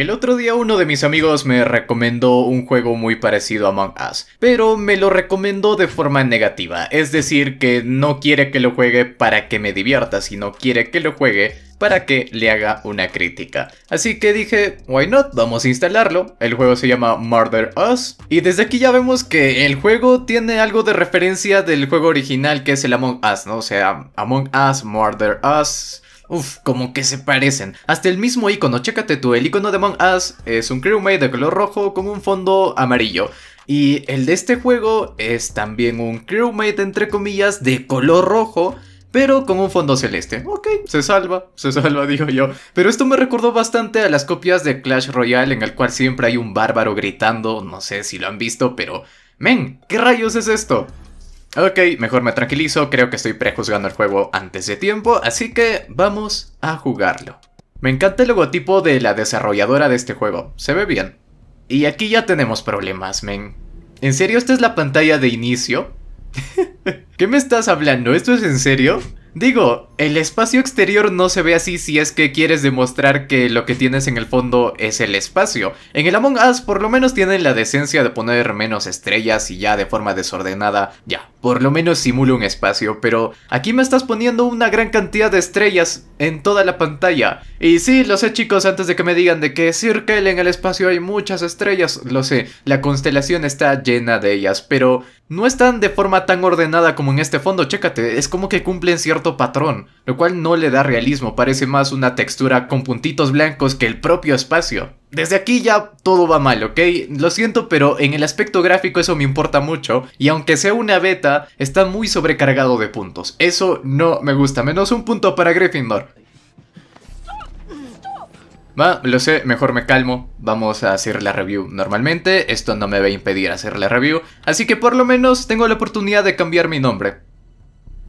El otro día uno de mis amigos me recomendó un juego muy parecido a Among Us, pero me lo recomendó de forma negativa, es decir, que no quiere que lo juegue para que me divierta, sino quiere que lo juegue para que le haga una crítica. Así que dije, why not, vamos a instalarlo. El juego se llama Murder Us. Y desde aquí ya vemos que el juego tiene algo de referencia del juego original que es el Among Us, ¿no? O sea, Among Us, Murder Us... Uf, como que se parecen. Hasta el mismo icono, chécate tú, el icono de Mon-As es un crewmate de color rojo con un fondo amarillo. Y el de este juego es también un crewmate entre comillas de color rojo pero con un fondo celeste. Ok, se salva, se salva, digo yo. Pero esto me recordó bastante a las copias de Clash Royale, en el cual siempre hay un bárbaro gritando, no sé si lo han visto, pero... Men, ¿qué rayos es esto? Ok, mejor me tranquilizo, creo que estoy prejuzgando el juego antes de tiempo, así que vamos a jugarlo. Me encanta el logotipo de la desarrolladora de este juego, se ve bien. Y aquí ya tenemos problemas, men. ¿En serio esta es la pantalla de inicio? ¿Qué me estás hablando? ¿Esto es en serio? Digo, el espacio exterior no se ve así si es que quieres demostrar que lo que tienes en el fondo es el espacio. En el Among Us por lo menos tienen la decencia de poner menos estrellas y ya de forma desordenada, ya, por lo menos simula un espacio, pero aquí me estás poniendo una gran cantidad de estrellas en toda la pantalla. Y sí, lo sé chicos, antes de que me digan de que Circle en el espacio hay muchas estrellas, lo sé, la constelación está llena de ellas, pero no están de forma tan ordenada como en este fondo, chécate, es como que cumplen cierto patrón, lo cual no le da realismo, parece más una textura con puntitos blancos que el propio espacio. Desde aquí ya todo va mal, ¿ok? Lo siento, pero en el aspecto gráfico eso me importa mucho, y aunque sea una beta, está muy sobrecargado de puntos. Eso no me gusta, menos un punto para Gryffindor. Va, lo sé, mejor me calmo. Vamos a hacer la review normalmente, esto no me va a impedir hacer la review, así que por lo menos tengo la oportunidad de cambiar mi nombre.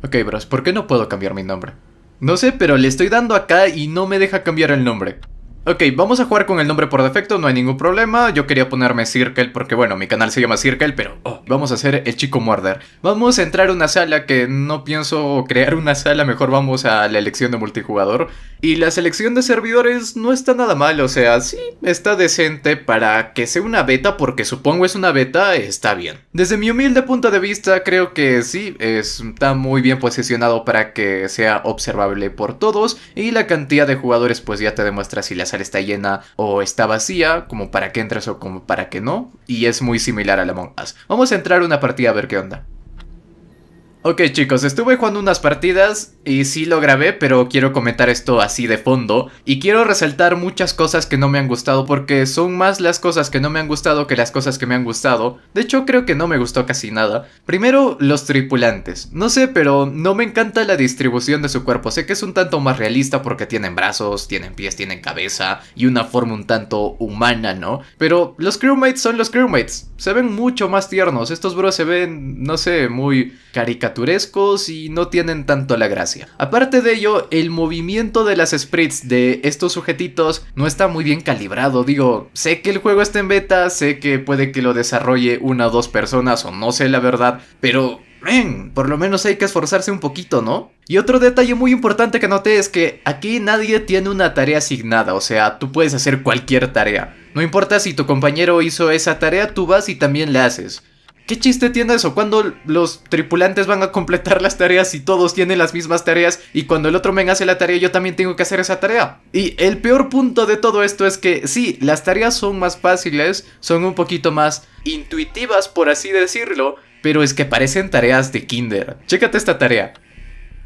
Ok, bros, ¿por qué no puedo cambiar mi nombre? No sé, pero le estoy dando acá y no me deja cambiar el nombre. Ok, vamos a jugar con el nombre por defecto, no hay ningún problema. Yo quería ponerme Circle porque, bueno, mi canal se llama Circle, pero oh. vamos a hacer el chico Morder Vamos a entrar a una sala que no pienso crear una sala, mejor vamos a la elección de multijugador. Y la selección de servidores no está nada mal, o sea, sí, está decente para que sea una beta, porque supongo es una beta, está bien. Desde mi humilde punto de vista, creo que sí, está muy bien posicionado para que sea observable por todos y la cantidad de jugadores pues ya te demuestra si las está llena o está vacía, como para que entres o como para que no, y es muy similar a la Among Vamos a entrar una partida a ver qué onda. Ok chicos, estuve jugando unas partidas y sí lo grabé, pero quiero comentar esto así de fondo. Y quiero resaltar muchas cosas que no me han gustado porque son más las cosas que no me han gustado que las cosas que me han gustado. De hecho creo que no me gustó casi nada. Primero, los tripulantes. No sé, pero no me encanta la distribución de su cuerpo. Sé que es un tanto más realista porque tienen brazos, tienen pies, tienen cabeza y una forma un tanto humana, ¿no? Pero los crewmates son los crewmates. Se ven mucho más tiernos. Estos bros se ven, no sé, muy caricaturales y no tienen tanto la gracia. Aparte de ello, el movimiento de las sprites de estos sujetitos no está muy bien calibrado. Digo, sé que el juego está en beta, sé que puede que lo desarrolle una o dos personas o no sé la verdad, pero ¡ven! por lo menos hay que esforzarse un poquito, ¿no? Y otro detalle muy importante que noté es que aquí nadie tiene una tarea asignada, o sea, tú puedes hacer cualquier tarea. No importa si tu compañero hizo esa tarea, tú vas y también la haces. ¿Qué chiste tiene eso? Cuando los tripulantes van a completar las tareas y todos tienen las mismas tareas y cuando el otro men hace la tarea yo también tengo que hacer esa tarea? Y el peor punto de todo esto es que sí, las tareas son más fáciles, son un poquito más intuitivas por así decirlo, pero es que parecen tareas de kinder. Chécate esta tarea.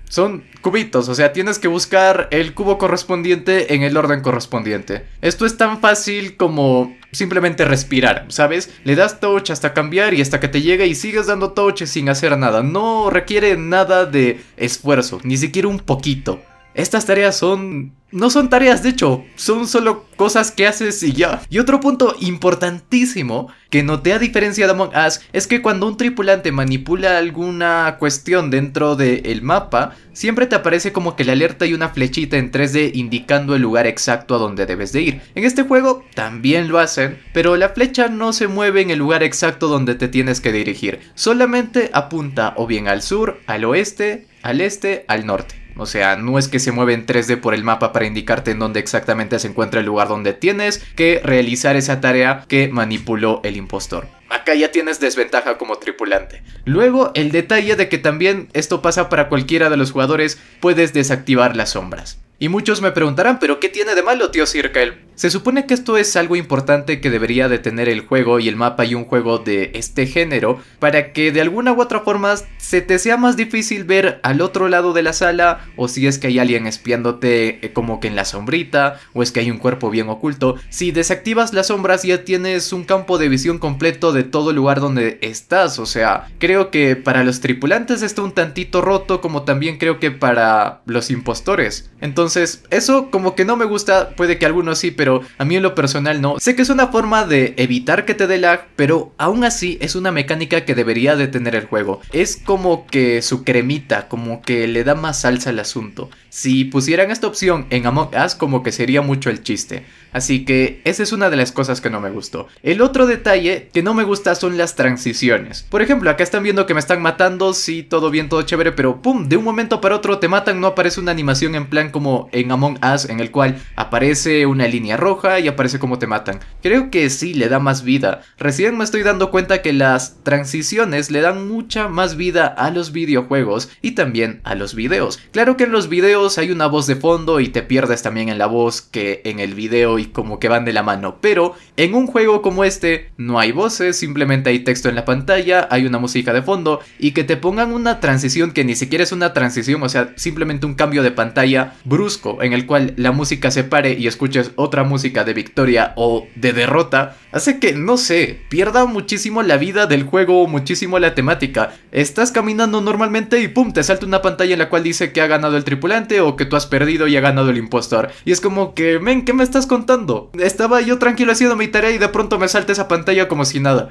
Son cubitos, o sea, tienes que buscar el cubo correspondiente en el orden correspondiente. Esto es tan fácil como simplemente respirar, ¿sabes? Le das touch hasta cambiar y hasta que te llegue y sigues dando touch sin hacer nada. No requiere nada de esfuerzo, ni siquiera un poquito. Estas tareas son... No son tareas, de hecho, son solo cosas que haces y ya. Y otro punto importantísimo que noté a diferencia de Among Us es que cuando un tripulante manipula alguna cuestión dentro del mapa, siempre te aparece como que la alerta y una flechita en 3D indicando el lugar exacto a donde debes de ir. En este juego también lo hacen, pero la flecha no se mueve en el lugar exacto donde te tienes que dirigir, solamente apunta o bien al sur, al oeste, al este, al norte. O sea, no es que se mueven en 3D por el mapa para indicarte en dónde exactamente se encuentra el lugar donde tienes que realizar esa tarea que manipuló el impostor. Acá ya tienes desventaja como tripulante. Luego, el detalle de que también esto pasa para cualquiera de los jugadores, puedes desactivar las sombras. Y muchos me preguntarán, ¿pero qué tiene de malo, tío Circa, se supone que esto es algo importante que debería de tener el juego y el mapa y un juego de este género para que de alguna u otra forma se te sea más difícil ver al otro lado de la sala o si es que hay alguien espiándote eh, como que en la sombrita o es que hay un cuerpo bien oculto. Si desactivas las sombras ya tienes un campo de visión completo de todo el lugar donde estás, o sea, creo que para los tripulantes está un tantito roto como también creo que para los impostores. Entonces, eso como que no me gusta, puede que algunos sí, pero pero a mí en lo personal no. Sé que es una forma de evitar que te dé lag, pero aún así es una mecánica que debería de tener el juego. Es como que su cremita, como que le da más salsa al asunto. Si pusieran esta opción en Among Us, como que sería mucho el chiste. Así que esa es una de las cosas que no me gustó. El otro detalle que no me gusta son las transiciones. Por ejemplo, acá están viendo que me están matando, sí, todo bien, todo chévere, pero pum, de un momento para otro te matan, no aparece una animación en plan como en Among Us, en el cual aparece una línea roja y aparece como te matan. Creo que sí le da más vida. Recién me estoy dando cuenta que las transiciones le dan mucha más vida a los videojuegos y también a los videos. Claro que en los videos hay una voz de fondo y te pierdes también en la voz que en el video y como que van de la mano, pero en un juego como este no hay voces, simplemente hay texto en la pantalla, hay una música de fondo y que te pongan una transición que ni siquiera es una transición, o sea, simplemente un cambio de pantalla brusco en el cual la música se pare y escuches otra música de victoria o de derrota, hace que, no sé, pierda muchísimo la vida del juego o muchísimo la temática. Estás caminando normalmente y pum, te salta una pantalla en la cual dice que ha ganado el tripulante o que tú has perdido y ha ganado el impostor. Y es como que, men, ¿qué me estás contando? Estaba yo tranquilo haciendo mi tarea y de pronto me salta esa pantalla como si nada.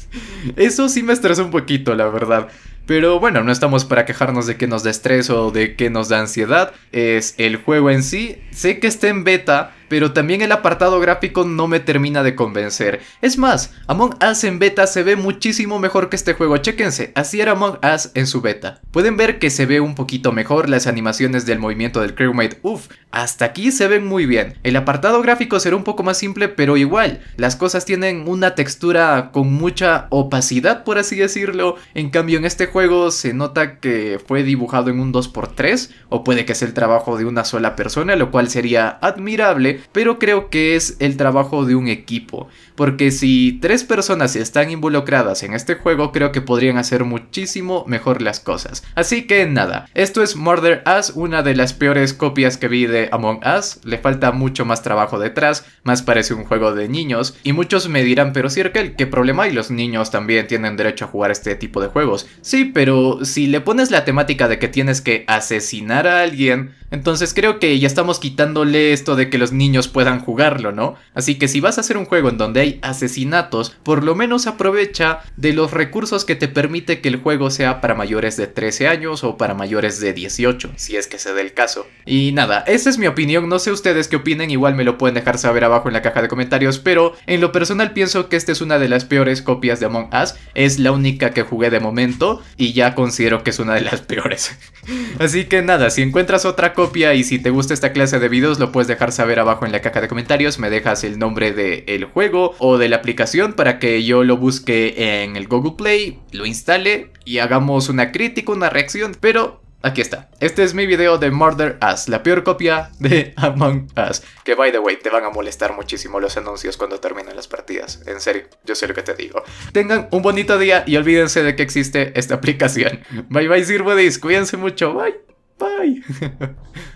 Eso sí me estresó un poquito, la verdad. Pero bueno, no estamos para quejarnos de que nos da estrés o de que nos da ansiedad. Es el juego en sí. Sé que está en beta, pero también el apartado gráfico no me termina de convencer. Es más, Among Us en beta se ve muchísimo mejor que este juego, chéquense, así era Among Us en su beta. Pueden ver que se ve un poquito mejor las animaciones del movimiento del crewmate, uff, hasta aquí se ven muy bien. El apartado gráfico será un poco más simple, pero igual, las cosas tienen una textura con mucha opacidad, por así decirlo. En cambio, en este juego se nota que fue dibujado en un 2x3, o puede que sea el trabajo de una sola persona, lo cual sería admirable pero creo que es el trabajo de un equipo, porque si tres personas están involucradas en este juego, creo que podrían hacer muchísimo mejor las cosas. Así que nada, esto es Murder Us, una de las peores copias que vi de Among Us, le falta mucho más trabajo detrás, más parece un juego de niños, y muchos me dirán, pero Circle, ¿qué problema Y Los niños también tienen derecho a jugar este tipo de juegos. Sí, pero si le pones la temática de que tienes que asesinar a alguien, entonces creo que ya estamos quitándole esto de que los niños puedan jugarlo, ¿no? Así que si vas a hacer un juego en donde hay asesinatos, por lo menos aprovecha de los recursos que te permite que el juego sea para mayores de 13 años o para mayores de 18, si es que se dé el caso. Y nada, esa es mi opinión, no sé ustedes qué opinen, igual me lo pueden dejar saber abajo en la caja de comentarios, pero en lo personal pienso que esta es una de las peores copias de Among Us, es la única que jugué de momento y ya considero que es una de las peores. Así que nada, si encuentras otra copia y si te gusta esta clase de videos lo puedes dejar saber abajo en la caja de comentarios me dejas el nombre del juego o de la aplicación para que yo lo busque en el Google Play, lo instale y hagamos una crítica, una reacción, pero aquí está. Este es mi video de Murder Us, la peor copia de Among Us. Que by the way, te van a molestar muchísimo los anuncios cuando terminen las partidas. En serio, yo sé lo que te digo. Tengan un bonito día y olvídense de que existe esta aplicación. Bye bye, Sirvodis, cuídense mucho, bye. Bye.